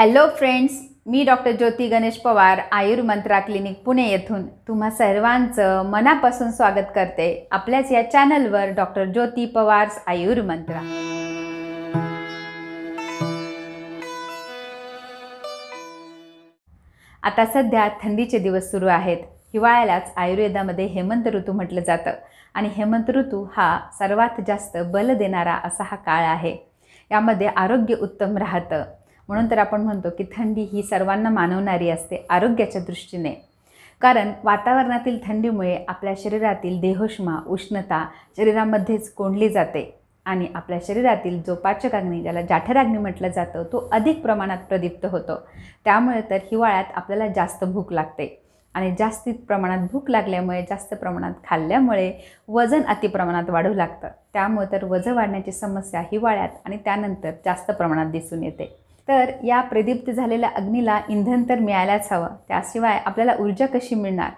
hello friends मी doctor Jyoti Ganesh Pawar Ayurmantra clinic Pune येथून तुम्हा सर्वांचं मनापासून स्वागत करते आपल्याच या चॅनलवर डॉक्टर ज्योती पवार आयुर्मंत्रा आता सध्या थंडीचे दिवस सुरू आहेत हिवाळ्यालाच आयुर्वेदामध्ये हेमंत ऋतू म्हटलं जातं आणि हेमंत ऋतू हा सर्वात जास्त बल देणारा असा हा काळ आहे यामध्ये आरोग्य उत्तम राहतं म्हणून तर आपण म्हणतो की थंडी ही सर्वांना मानवणारी असते आरोग्याच्या दृष्टीने कारण वातावरणातील थंडीमुळे आपल्या शरीरातील देहोष्मा उष्णता शरीरामध्येच कोंडली जाते आणि आपल्या शरीरातील जो पाचकाग्नी ज्याला जाठराग्नी म्हटलं जातं तो अधिक प्रमाणात प्रदीप्त होतो त्यामुळे तर हिवाळ्यात आपल्याला जास्त भूक लागते आणि जास्तीत प्रमाणात भूक लागल्यामुळे जास्त प्रमाणात खाल्ल्यामुळे वजन अतिप्रमाणात वाढू लागतं त्यामुळे तर वजन वाढण्याची समस्या हिवाळ्यात आणि त्यानंतर जास्त प्रमाणात दिसून येते तर या प्रदीप्त झालेल्या अग्नीला इंधन तर मिळायलाच हवं त्याशिवाय आपल्याला ऊर्जा कशी मिळणार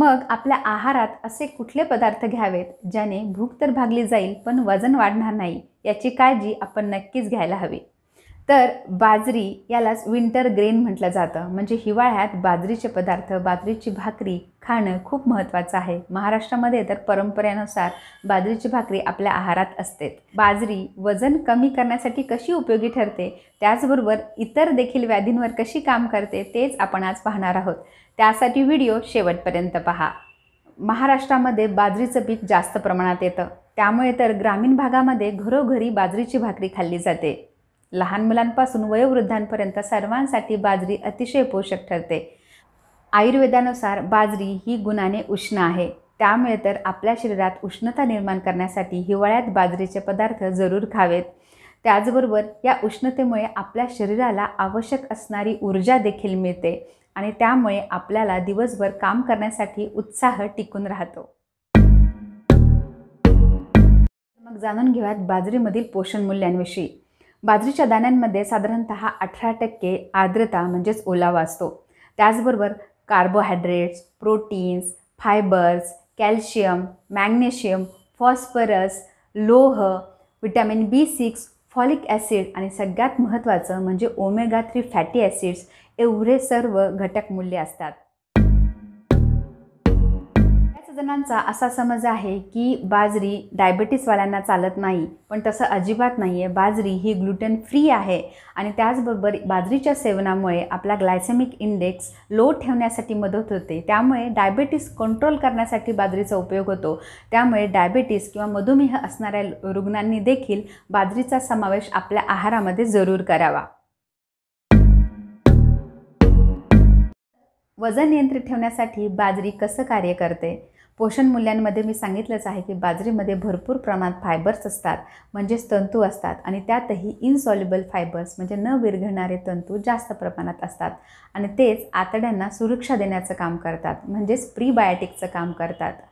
मग आपल्या आहारात असे कुठले पदार्थ घ्यावेत ज्याने भूक तर भागली जाईल पण वजन वाढणार नाही याची काळजी आपण नक्कीच घ्यायला हवी तर बाजरी यालाच विंटर ग्रेन म्हटलं जातं म्हणजे हिवाळ्यात बाजरीचे पदार्थ बाजरीची भाकरी खाणं खूप महत्त्वाचं आहे महाराष्ट्रामध्ये तर परंपरेनुसार बाजरीची भाकरी आपल्या आहारात असते बाजरी वजन कमी करण्यासाठी कशी उपयोगी ठरते त्याचबरोबर इतर देखील व्याधींवर कशी काम करते तेच आपण आज पाहणार आहोत त्यासाठी व्हिडिओ शेवटपर्यंत पहा महाराष्ट्रामध्ये बाजरीचं पीक जास्त प्रमाणात येतं त्यामुळे तर ग्रामीण भागामध्ये घरोघरी बाजरीची भाकरी खाल्ली जाते लहान मुलांपासून वयोवृद्धांपर्यंत सर्वांसाठी बाजरी अतिशय पोषक ठरते आयुर्वेदानुसार बाजरी ही गुणाने उष्ण आहे त्यामुळे तर आपल्या शरीरात उष्णता निर्माण करण्यासाठी हिवाळ्यात बाजरीचे पदार्थ जरूर खावेत त्याचबरोबर या उष्णतेमुळे आपल्या शरीराला आवश्यक असणारी ऊर्जा देखील मिळते आणि त्यामुळे आपल्याला दिवसभर काम करण्यासाठी उत्साह टिकून राहतो मग जाणून घेऊयात बाजरीमधील पोषण मूल्यांविषयी बाजरीच्या दाण्यांमध्ये साधारणतः अठरा टक्के आर्द्रता म्हणजेच ओलावा असतो त्याचबरोबर carbohydrates proteins fibres calcium magnesium phosphorus लोह vitamin B six folic acid आणि सगळ्यात महत्त्वाचं म्हणजे ओमेगा थ्री फॅटी ॲसिड्स एवढे सर्व घटक मूल्य असतात जणांचा असा समज आहे की बाजरी डायबेटीसवाल्यांना चालत नाही पण तसं अजिबात नाही आहे बाजरी ही ग्लुटेन फ्री आहे आणि त्याचबरोबर बाजरीच्या सेवनामुळे आपला ग्लायसेमिक इंडेक्स लो ठेवण्यासाठी मदत होते त्यामुळे डायबेटीस कंट्रोल करण्यासाठी बाजरीचा उपयोग होतो त्यामुळे डायबेटीस किंवा मधुमेह असणाऱ्या रुग्णांनी देखील बाजरीचा समावेश आपल्या आहारामध्ये जरूर करावा वजन नियंत्रित ठेवण्यासाठी बाजरी कसं कार्य करते पोषण मूल्यांमध्ये मी सांगितलंच आहे की बाजरीमध्ये भरपूर प्रमाणात फायबर्स असतात म्हणजेच तंतू असतात आणि त्यातही इनसॉल्युबल फायबर्स म्हणजे न विरघळणारे तंतू जास्त प्रमाणात असतात आणि तेच आतड्यांना सुरक्षा देण्याचं काम करतात म्हणजेच प्रीबायोटिकचं काम करतात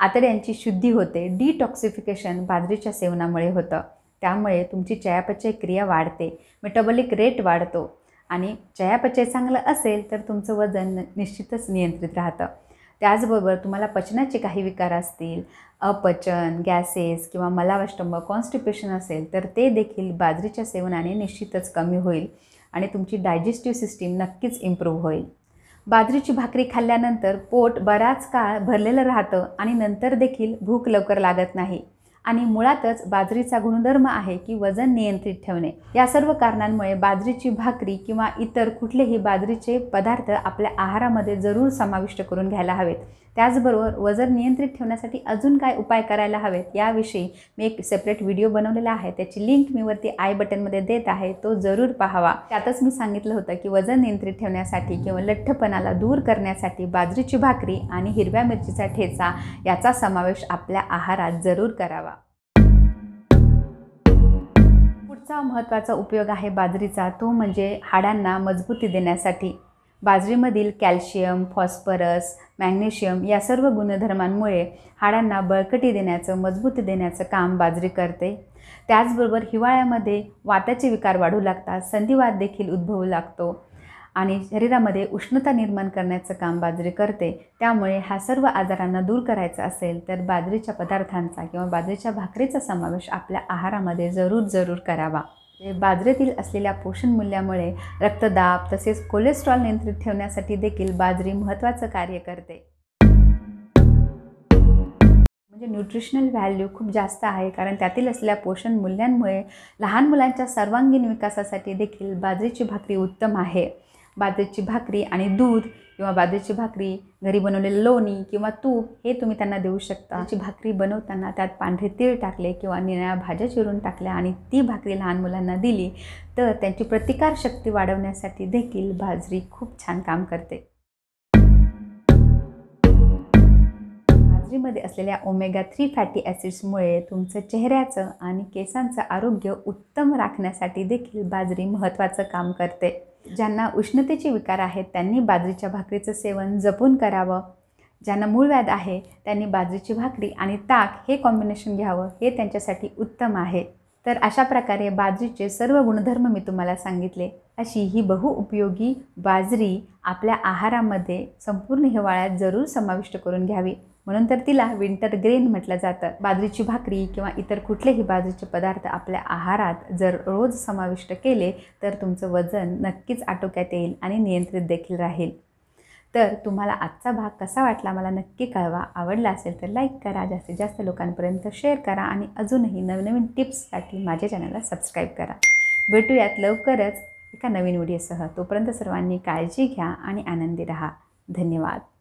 आतड्यांची शुद्धी होते डिटॉक्सिफिकेशन बाजरीच्या सेवनामुळे होतं त्यामुळे तुमची चयापचय क्रिया वाढते मेटाबॉलिक रेट वाढतो आणि चयापचय चांगलं असेल तर तुमचं वजन निश्चितच नियंत्रित राहतं त्याचबरोबर तुम्हाला पचनाचे काही विकार असतील अपचन गॅसेस किंवा मलावष्टंभ कॉन्स्टिपेशन असेल तर ते देखील बाजरीच्या सेवनाने निश्चितच कमी होईल आणि तुमची डायजेस्टिव्ह सिस्टीम नक्कीच इम्प्रूव्ह होईल बाजरीची भाकरी खाल्ल्यानंतर पोट बराच काळ भरलेलं राहतं आणि नंतर देखील भूक लवकर लागत नाही आणि मुळातच बाजरीचा गुणधर्म आहे की वजन नियंत्रित ठेवणे या सर्व कारणांमुळे बाजरीची भाकरी किंवा इतर कुठलेही बाजरीचे पदार्थ आपल्या आहारामध्ये जरूर समाविष्ट करून घ्यायला हवेत त्याचबरोबर वजन नियंत्रित ठेवण्यासाठी अजून काय उपाय करायला हवेत याविषयी मी एक सेपरेट व्हिडिओ बनवलेला आहे त्याची लिंक मी वरती आय बटनमध्ये देत आहे तो जरूर पाहावा त्यातच मी सांगितलं होतं की वजन नियंत्रित ठेवण्यासाठी किंवा लठ्ठपणाला दूर करण्यासाठी बाजरीची भाकरी आणि हिरव्या मिरचीचा ठेचा याचा समावेश आपल्या आहारात जरूर करावा पुढचा महत्त्वाचा उपयोग आहे बाजरीचा तो म्हणजे हाडांना मजबूती देण्यासाठी बाजरीमधील कॅल्शियम फॉस्फरस मॅग्नेशियम या सर्व गुणधर्मांमुळे हाडांना बळकटी देण्याचं मजबूती देण्याचं काम बाजरी करते त्याचबरोबर हिवाळ्यामध्ये वाताचे विकार वाढू लागतात संधिवात देखील उद्भवू लागतो आणि शरीरामध्ये उष्णता निर्माण करण्याचं काम बाजरी करते त्यामुळे ह्या सर्व आजारांना दूर करायचं असेल तर बाजरीच्या पदार्थांचा किंवा बाजरीच्या भाकरीचा समावेश आपल्या आहारामध्ये जरूर जरूर करावा बाजरीतील असलेल्या पोषण मूल्यामुळे रक्तदाब तसेच कोलेस्ट्रॉल नियंत्रित ठेवण्यासाठी देखील बाजरी महत्त्वाचं कार्य करते म्हणजे न्यूट्रिशनल व्हॅल्यू खूप जास्त आहे कारण त्यातील असलेल्या पोषण मूल्यांमुळे लहान मुलांच्या सर्वांगीण विकासासाठी देखील बाजरीची भाकरी उत्तम आहे बाजरीची भाकरी आणि दूध किंवा बाजरीची भाकरी घरी बनवलेलं लोणी किंवा तूप हे तुम्ही त्यांना देऊ शकता त्याची भाकरी बनवताना त्यात पांढरे तीळ टाकले किंवा निळ्या भाज्या चिरून टाकल्या आणि ती भाकरी लहान मुलांना दिली तर त्यांची प्रतिकारशक्ती वाढवण्यासाठी देखील बाजरी खूप छान काम करते बाजरीमध्ये असलेल्या ओमेगा थ्री फॅटी ॲसिड्समुळे तुमचं चेहऱ्याचं आणि केसांचं आरोग्य उत्तम राखण्यासाठी देखील बाजरी महत्त्वाचं काम करते ज्यांना उष्णतेचे विकार आहेत त्यांनी बाजरीच्या भाकरीचं सेवन जपून करावं ज्यांना मूळ व्याध आहे त्यांनी बाजरीची भाकरी आणि ताक हे कॉम्बिनेशन घ्यावं हे त्यांच्यासाठी उत्तम आहे तर अशा प्रकारे बाजरीचे सर्व गुणधर्म मी तुम्हाला सांगितले अशी ही बहुउपयोगी बाजरी आपल्या आहारामध्ये संपूर्ण हिवाळ्यात जरूर समाविष्ट करून घ्यावी म्हणून तर तिला विंटर ग्रेन म्हटलं जातं बाजरीची भाकरी किंवा इतर कुठलेही बाजरीचे पदार्थ आपल्या आहारात जर रोज समाविष्ट केले तर तुमचं वजन नक्कीच आटोक्यात येईल आणि नियंत्रित देखील राहील तर तुम्हाला आजचा भाग कसा वाटला मला नक्की कळवा आवडला असेल तर लाईक करा जास्तीत जास्त लोकांपर्यंत शेअर करा आणि अजूनही नवनवीन टिप्ससाठी माझ्या चॅनलला सबस्क्राईब करा भेटूयात लवकरच एका नवीन व्हिडिओसह तोपर्यंत सर्वांनी काळजी घ्या आणि आनंदी राहा धन्यवाद